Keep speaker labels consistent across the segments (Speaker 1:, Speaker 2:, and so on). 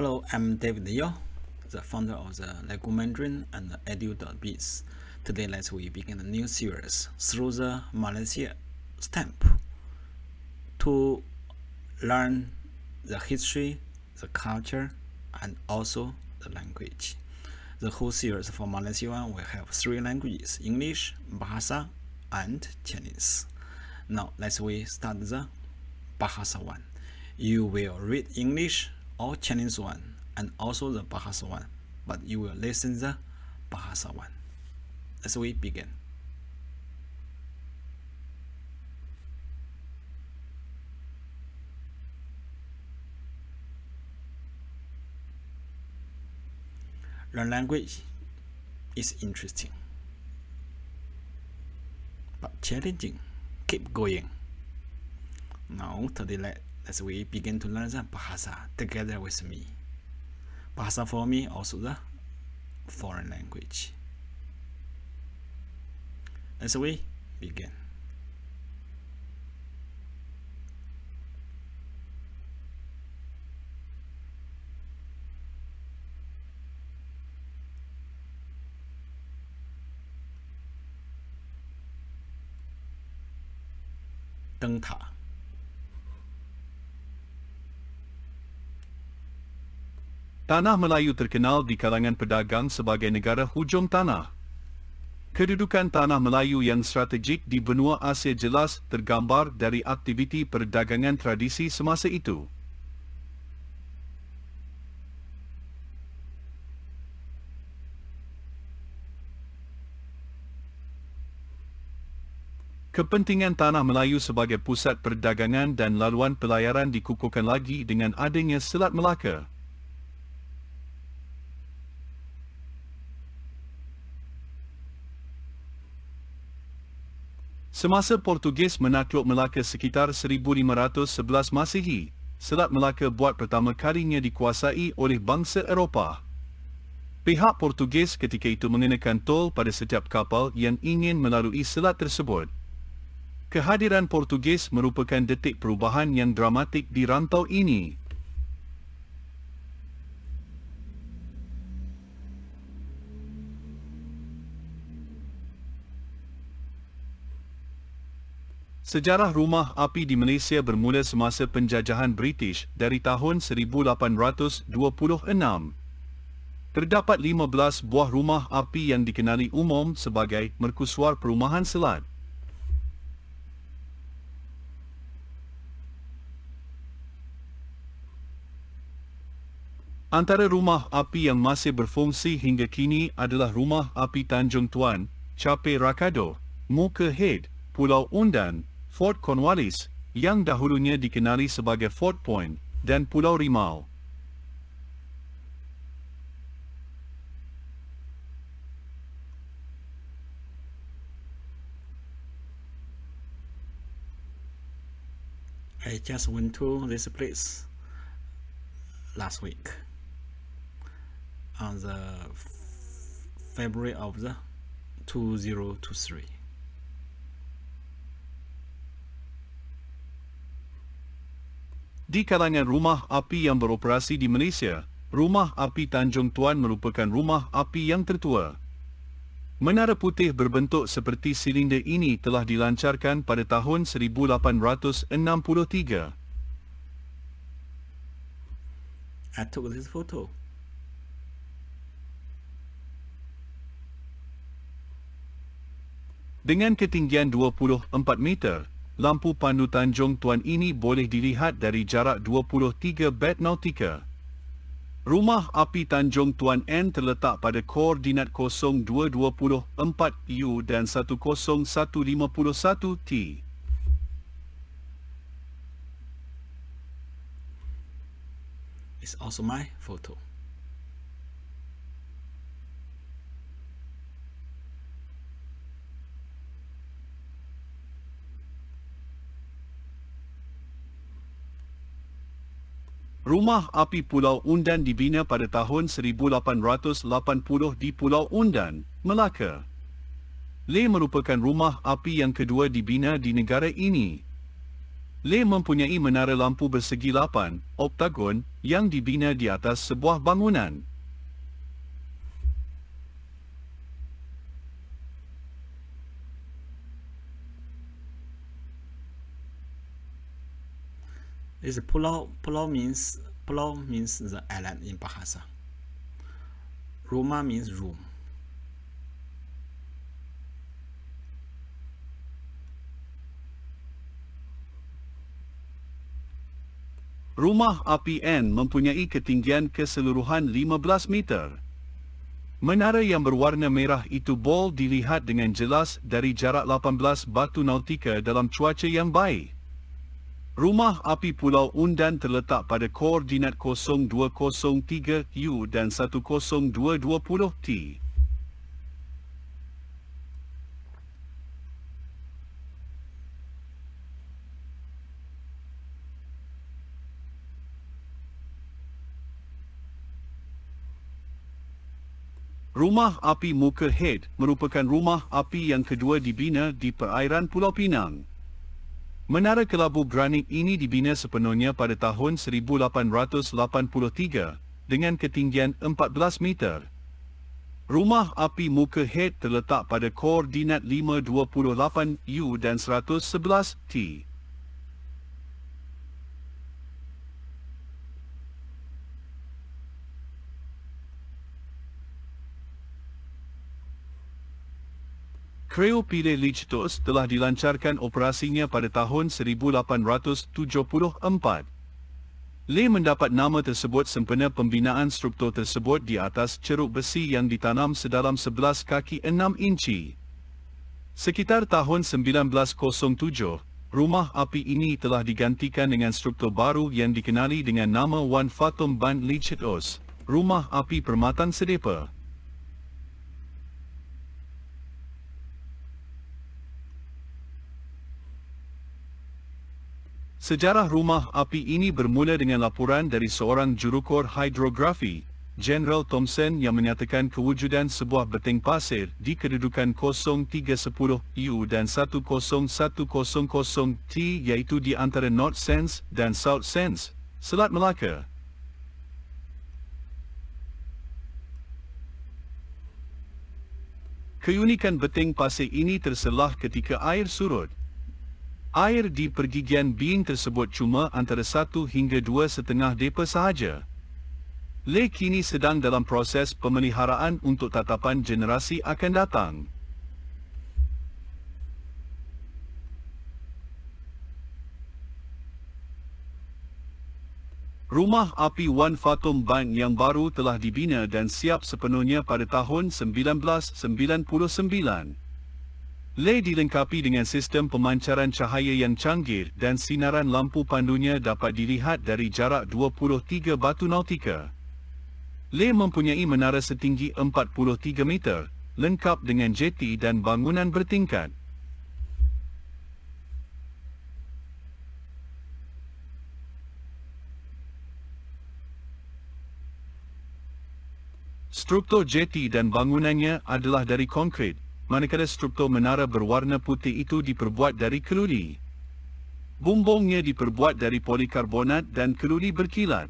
Speaker 1: Hello, I'm David Liu, the founder of the Lego Mandarin and Edu.biz. Today, let's we begin the new series through the Malaysia stamp to learn the history, the culture, and also the language. The whole series for Malaysia one will have three languages: English, Bahasa, and Chinese. Now, let's we start the Bahasa one. You will read English all Chinese one and also the Bahasa one, but you will listen the Bahasa one. As we begin. The language is interesting, but challenging. Keep going. Now, today let as we begin to learn the Bahasa together with me. Bahasa for me also the foreign language. As we begin. Deng
Speaker 2: Tanah Melayu terkenal di kalangan pedagang sebagai negara hujung tanah. Kedudukan tanah Melayu yang strategik di benua Asia jelas tergambar dari aktiviti perdagangan tradisi semasa itu. Kepentingan tanah Melayu sebagai pusat perdagangan dan laluan pelayaran dikukuhkan lagi dengan adanya Selat Melaka. Semasa Portugis menakluk Melaka sekitar 1511 Masihi, Selat Melaka buat pertama kalinya dikuasai oleh bangsa Eropah. Pihak Portugis ketika itu mengenakan tol pada setiap kapal yang ingin melalui selat tersebut. Kehadiran Portugis merupakan detik perubahan yang dramatik di rantau ini. Sejarah rumah api di Malaysia bermula semasa penjajahan British dari tahun 1826. Terdapat 15 buah rumah api yang dikenali umum sebagai merkusuar perumahan selat. Antara rumah api yang masih berfungsi hingga kini adalah rumah api Tanjung Tuan, Cape Rakado, Muka Head, Pulau Undan, Fort Cornwallis, yang dahulunya dikenali sebagai Fort Point, dan Pulau Rimau.
Speaker 1: I just went to this place last week on the February of the
Speaker 2: 2023. di kalangan rumah api yang beroperasi di Malaysia, rumah api Tanjung Tuan merupakan rumah api yang tertua. Menara putih berbentuk seperti silinder ini telah dilancarkan pada tahun 1863.
Speaker 1: I took this photo.
Speaker 2: Dengan ketinggian 24 meter, lampu panutan Jong Tuan ini boleh dilihat dari jarak 23 bet nautika. Rumah api Tanjung Tuan N terletak pada koordinat 0224U dan 10151T. It's also
Speaker 1: my photo.
Speaker 2: Rumah Api Pulau Undan dibina pada tahun 1880 di Pulau Undan, Melaka. Le merupakan rumah api yang kedua dibina di negara ini. Le mempunyai menara lampu bersegi 8, oktagon, yang dibina di atas sebuah bangunan.
Speaker 1: is pulau pulau means pulau means the island in bahasa roma means room
Speaker 2: Rumah APN mempunyai ketinggian keseluruhan 15 meter. Menara yang berwarna merah itu boleh dilihat dengan jelas dari jarak 18 batu nautika dalam cuaca yang baik. Rumah api Pulau Undan terletak pada koordinat 0203U dan 10220T. Rumah api Muka Head merupakan rumah api yang kedua dibina di perairan Pulau Pinang. Menara kelabu granit ini dibina sepenuhnya pada tahun 1883 dengan ketinggian 14 meter. Rumah api muka head terletak pada koordinat 528U dan 111T. Creo Pire Lichtos telah dilancarkan operasinya pada tahun 1874. Le mendapat nama tersebut sempena pembinaan struktur tersebut di atas ceruk besi yang ditanam sedalam 11 kaki 6 inci. Sekitar tahun 1907, rumah api ini telah digantikan dengan struktur baru yang dikenali dengan nama Wan Fatum Ban Lichitos, rumah api permatan sedepa. Sejarah rumah api ini bermula dengan laporan dari seorang jurukor hidrografi, General Thompson yang menyatakan kewujudan sebuah beteng pasir di kedudukan 0310U dan 10100T iaitu di antara North Sands dan South Sands, Selat Melaka. Keunikan beteng pasir ini terselah ketika air surut. Air di pergigian bin tersebut cuma antara 1 hingga 2 setengah depa sahaja. Lake kini sedang dalam proses pemeliharaan untuk tatapan generasi akan datang. Rumah api Wan Fatum Bank yang baru telah dibina dan siap sepenuhnya pada tahun 1999. LED dilengkapi dengan sistem pemancaran cahaya yang canggih dan sinaran lampu pandunya dapat dilihat dari jarak 23 batu nautika. LED mempunyai menara setinggi 43 meter, lengkap dengan jeti dan bangunan bertingkat. Struktur jeti dan bangunannya adalah dari konkrit manakala struktur menara berwarna putih itu diperbuat dari keluri. Bumbungnya diperbuat dari polikarbonat dan keluri berkilat.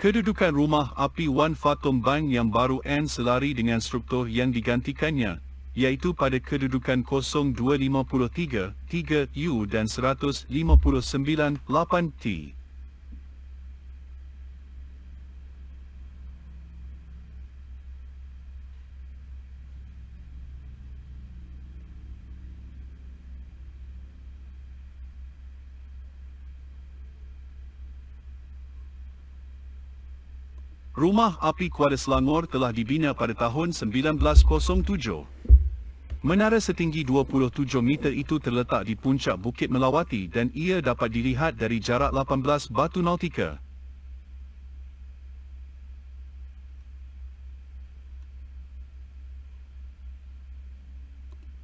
Speaker 2: Kedudukan rumah api Wan Fatum Bang yang baru N selari dengan struktur yang digantikannya, iaitu pada kedudukan 0253 3U dan 1598 T. Rumah Api Kuala Selangor telah dibina pada tahun 1907. Menara setinggi 27 meter itu terletak di puncak Bukit Melawati dan ia dapat dilihat dari jarak 18 batu nautika.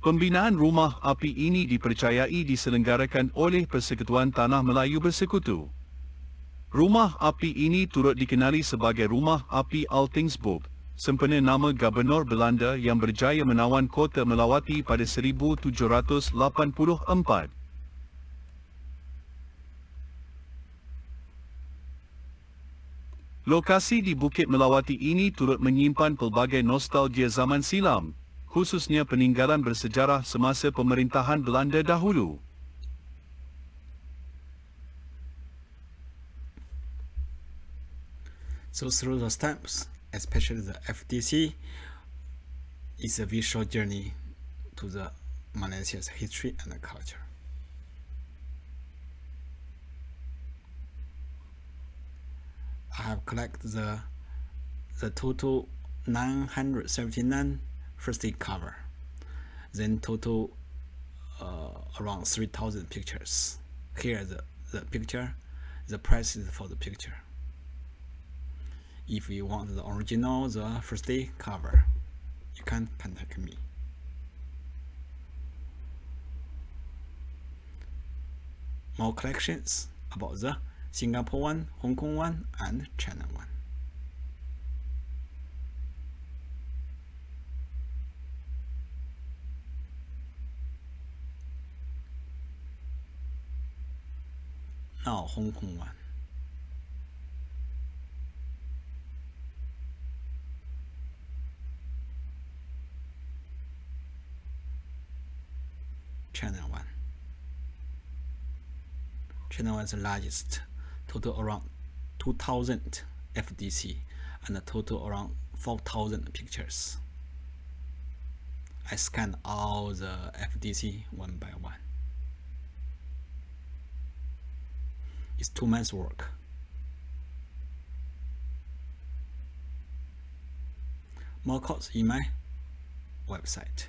Speaker 2: Pembinaan rumah api ini dipercayai diselenggarakan oleh Persekutuan Tanah Melayu Bersekutu. Rumah api ini turut dikenali sebagai Rumah Api Altingsburg, sempena nama Gubernur Belanda yang berjaya menawan kota Melawati pada 1784. Lokasi di Bukit Melawati ini turut menyimpan pelbagai nostalgia zaman silam, khususnya peninggalan bersejarah semasa pemerintahan Belanda dahulu.
Speaker 1: So through the steps, especially the FDC, is a visual journey to the Malaysia's history and culture. I have collected the, the total 979 first day cover, then total uh, around 3,000 pictures. Here's the, the picture, the price is for the picture. If you want the original, the first day cover, you can contact me. More collections about the Singapore one, Hong Kong one, and China one. Now Hong Kong one. China one. China one is the largest, total around 2,000 FDC and a total around 4,000 pictures. I scanned all the FDC one by one. It's two months work. More codes in my website.